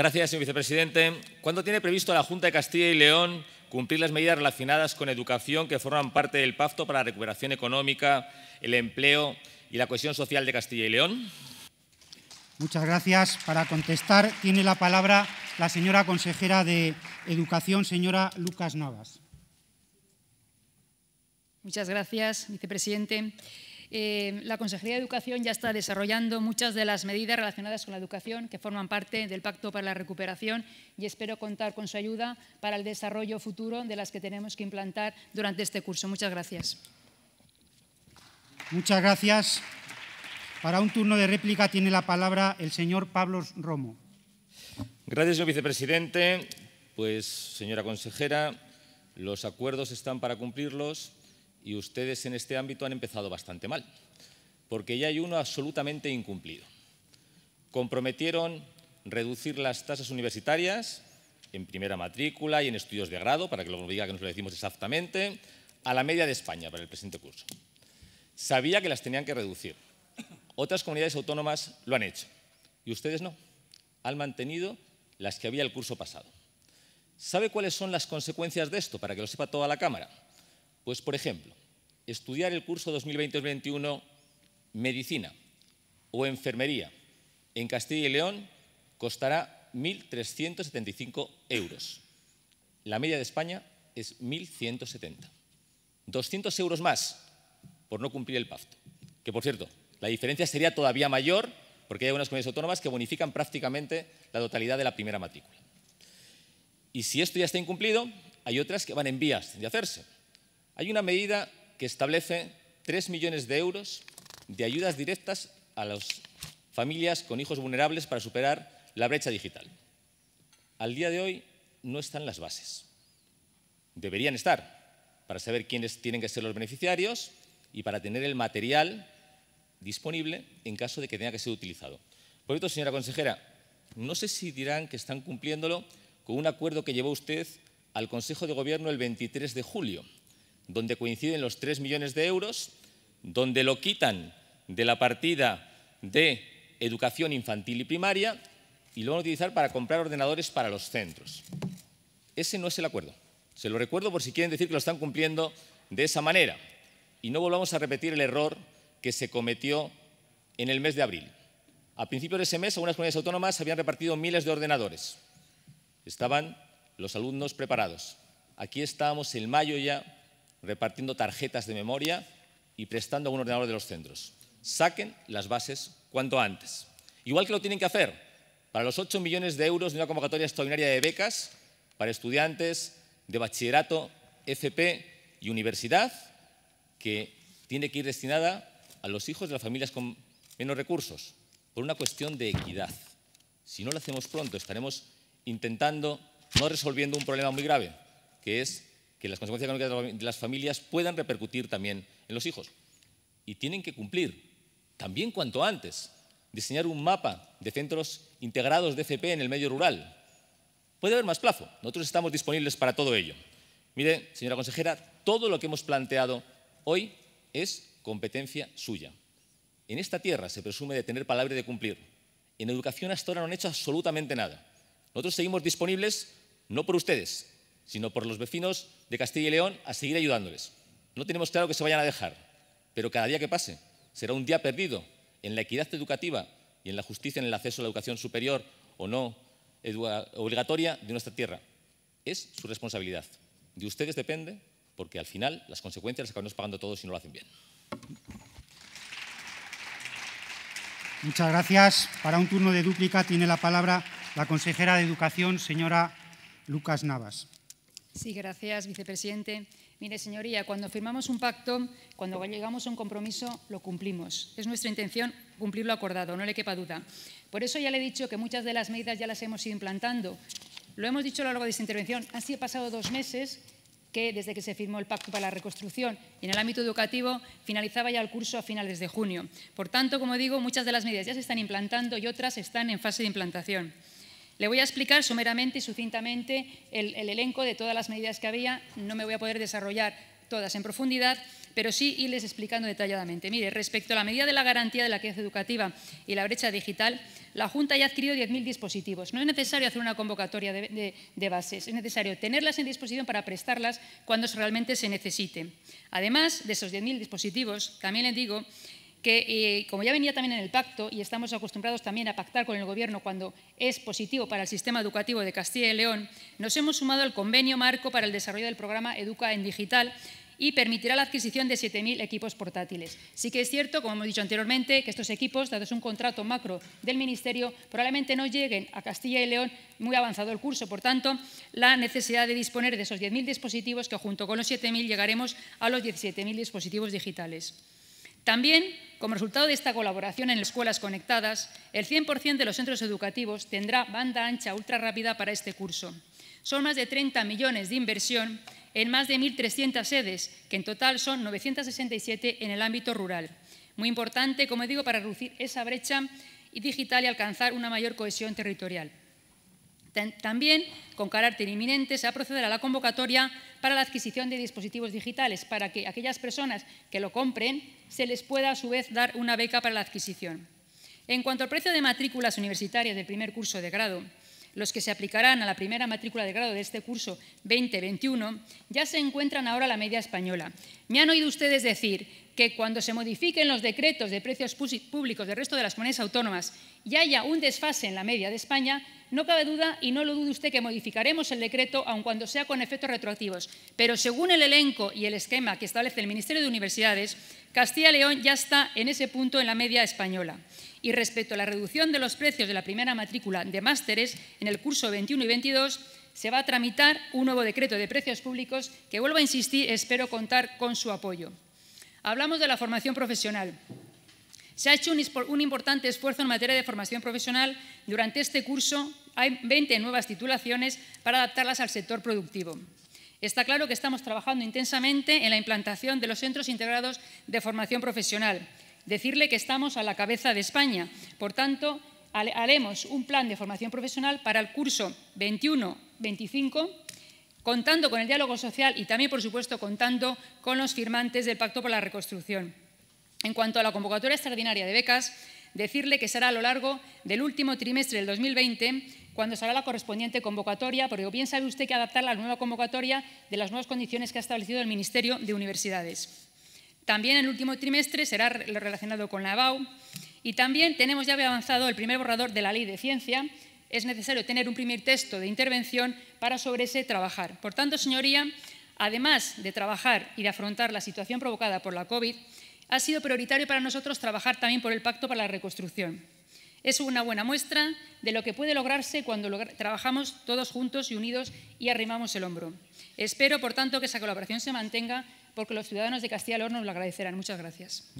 Gracias, señor vicepresidente. ¿Cuándo tiene previsto la Junta de Castilla y León cumplir las medidas relacionadas con educación que forman parte del Pacto para la Recuperación Económica, el Empleo y la Cohesión Social de Castilla y León? Muchas gracias. Para contestar tiene la palabra la señora consejera de Educación, señora Lucas Navas. Muchas gracias, vicepresidente. Eh, la Consejería de Educación ya está desarrollando muchas de las medidas relacionadas con la educación que forman parte del Pacto para la Recuperación y espero contar con su ayuda para el desarrollo futuro de las que tenemos que implantar durante este curso. Muchas gracias. Muchas gracias. Para un turno de réplica tiene la palabra el señor Pablo Romo. Gracias, señor vicepresidente. Pues, señora consejera, los acuerdos están para cumplirlos y ustedes en este ámbito han empezado bastante mal, porque ya hay uno absolutamente incumplido. Comprometieron reducir las tasas universitarias en primera matrícula y en estudios de grado, para que lo diga que nos lo decimos exactamente, a la media de España para el presente curso. Sabía que las tenían que reducir. Otras comunidades autónomas lo han hecho y ustedes no. Han mantenido las que había el curso pasado. ¿Sabe cuáles son las consecuencias de esto? Para que lo sepa toda la Cámara pues, por ejemplo, estudiar el curso 2020-2021 Medicina o Enfermería en Castilla y León costará 1.375 euros. La media de España es 1.170. 200 euros más por no cumplir el pacto. Que, por cierto, la diferencia sería todavía mayor porque hay algunas comunidades autónomas que bonifican prácticamente la totalidad de la primera matrícula. Y si esto ya está incumplido, hay otras que van en vías de hacerse. Hay una medida que establece 3 millones de euros de ayudas directas a las familias con hijos vulnerables para superar la brecha digital. Al día de hoy no están las bases. Deberían estar para saber quiénes tienen que ser los beneficiarios y para tener el material disponible en caso de que tenga que ser utilizado. Por cierto, señora consejera, no sé si dirán que están cumpliéndolo con un acuerdo que llevó usted al Consejo de Gobierno el 23 de julio donde coinciden los 3 millones de euros, donde lo quitan de la partida de educación infantil y primaria y lo van a utilizar para comprar ordenadores para los centros. Ese no es el acuerdo. Se lo recuerdo por si quieren decir que lo están cumpliendo de esa manera. Y no volvamos a repetir el error que se cometió en el mes de abril. A principios de ese mes, algunas comunidades autónomas habían repartido miles de ordenadores. Estaban los alumnos preparados. Aquí estábamos en mayo ya repartiendo tarjetas de memoria y prestando un ordenador de los centros. Saquen las bases cuanto antes. Igual que lo tienen que hacer para los 8 millones de euros de una convocatoria extraordinaria de becas para estudiantes de bachillerato, FP y universidad, que tiene que ir destinada a los hijos de las familias con menos recursos, por una cuestión de equidad. Si no lo hacemos pronto, estaremos intentando, no resolviendo un problema muy grave, que es que las consecuencias económicas de las familias puedan repercutir también en los hijos. Y tienen que cumplir, también cuanto antes, diseñar un mapa de centros integrados de FP en el medio rural. Puede haber más plazo, nosotros estamos disponibles para todo ello. Mire, señora consejera, todo lo que hemos planteado hoy es competencia suya. En esta tierra se presume de tener palabra de cumplir. En educación hasta ahora no han hecho absolutamente nada. Nosotros seguimos disponibles no por ustedes, sino por los vecinos de Castilla y León a seguir ayudándoles. No tenemos claro que se vayan a dejar, pero cada día que pase será un día perdido en la equidad educativa y en la justicia en el acceso a la educación superior o no obligatoria de nuestra tierra. Es su responsabilidad. De ustedes depende, porque al final las consecuencias las acabamos pagando todos si no lo hacen bien. Muchas gracias. Para un turno de dúplica tiene la palabra la consejera de Educación, señora Lucas Navas. Sí, gracias, vicepresidente. Mire, señoría, cuando firmamos un pacto, cuando llegamos a un compromiso, lo cumplimos. Es nuestra intención cumplir lo acordado, no le quepa duda. Por eso ya le he dicho que muchas de las medidas ya las hemos ido implantando. Lo hemos dicho a lo largo de esta intervención. Así sido pasado dos meses que desde que se firmó el Pacto para la Reconstrucción en el ámbito educativo finalizaba ya el curso a finales de junio. Por tanto, como digo, muchas de las medidas ya se están implantando y otras están en fase de implantación. Le voy a explicar sumeramente y sucintamente el, elenco de todas las medidas que había. No me voy a poder desarrollar todas en profundidad, pero sí irles explicando detalladamente. Mire, respecto a la medida de la garantía de la es educativa y la brecha digital, la Junta ya ha adquirido 10.000 dispositivos. No es necesario hacer una convocatoria de, bases, es necesario tenerlas en disposición para prestarlas cuando realmente se necesite. Además de esos 10.000 dispositivos, también les digo que eh, como ya venía también en el pacto y estamos acostumbrados también a pactar con el Gobierno cuando es positivo para el sistema educativo de Castilla y León, nos hemos sumado al convenio marco para el desarrollo del programa Educa en Digital y permitirá la adquisición de 7.000 equipos portátiles. Sí que es cierto, como hemos dicho anteriormente, que estos equipos, dados un contrato macro del Ministerio, probablemente no lleguen a Castilla y León muy avanzado el curso. Por tanto, la necesidad de disponer de esos 10.000 dispositivos, que junto con los 7.000 llegaremos a los 17.000 dispositivos digitales. También, como resultado de esta colaboración en escuelas conectadas, el 100% de los centros educativos tendrá banda ancha ultra rápida para este curso. Son más de 30 millones de inversión en más de 1.300 sedes, que en total son 967 en el ámbito rural. Muy importante, como digo, para reducir esa brecha digital y alcanzar una mayor cohesión territorial. También, con carácter inminente, se ha a proceder a la convocatoria para la adquisición de dispositivos digitales, para que aquellas personas que lo compren se les pueda a su vez dar una beca para la adquisición. En cuanto al precio de matrículas universitarias del primer curso de grado, los que se aplicarán a la primera matrícula de grado de este curso 2021, ya se encuentran ahora la media española. Me han oído ustedes decir que cuando se modifiquen los decretos de precios públicos del resto de las comunidades autónomas y haya un desfase en la media de España, no cabe duda y no lo dude usted que modificaremos el decreto, aun cuando sea con efectos retroactivos. Pero según el elenco y el esquema que establece el Ministerio de Universidades, Castilla León ya está en ese punto en la media española. Y respecto a la reducción de los precios de la primera matrícula de másteres en el curso 21 y 22, se va a tramitar un nuevo decreto de precios públicos que, vuelvo a insistir, espero contar con su apoyo. Hablamos de la formación profesional. Se ha hecho un, importante esfuerzo en materia de formación profesional. Durante este curso hay 20 nuevas titulaciones para adaptarlas al sector productivo. Está claro que estamos trabajando intensamente en la implantación de los centros integrados de formación profesional. Decirle que estamos a la cabeza de España. Por tanto, haremos un plan de formación profesional para el curso 21-25, contando con el diálogo social y también, por supuesto, contando con los firmantes del Pacto por la Reconstrucción. En cuanto a la convocatoria extraordinaria de becas, decirle que será a lo largo del último trimestre del 2020 cuando se la correspondiente convocatoria, porque bien sabe usted que adaptar la nueva convocatoria de las nuevas condiciones que ha establecido el Ministerio de Universidades. También el último trimestre será relacionado con la EBAU y también tenemos ya avanzado el primer borrador de la Ley de Ciencia. Es necesario tener un primer texto de intervención para sobre ese trabajar. Por tanto, señoría, además de trabajar y de afrontar la situación provocada por la COVID, ha sido prioritario para nosotros trabajar también por el Pacto para la Reconstrucción. Es una buena muestra de lo que puede lograrse cuando trabajamos todos juntos y unidos y arrimamos el hombro. Espero, por tanto, que esa colaboración se mantenga porque los ciudadanos de Castilla y León nos lo agradecerán. Muchas gracias.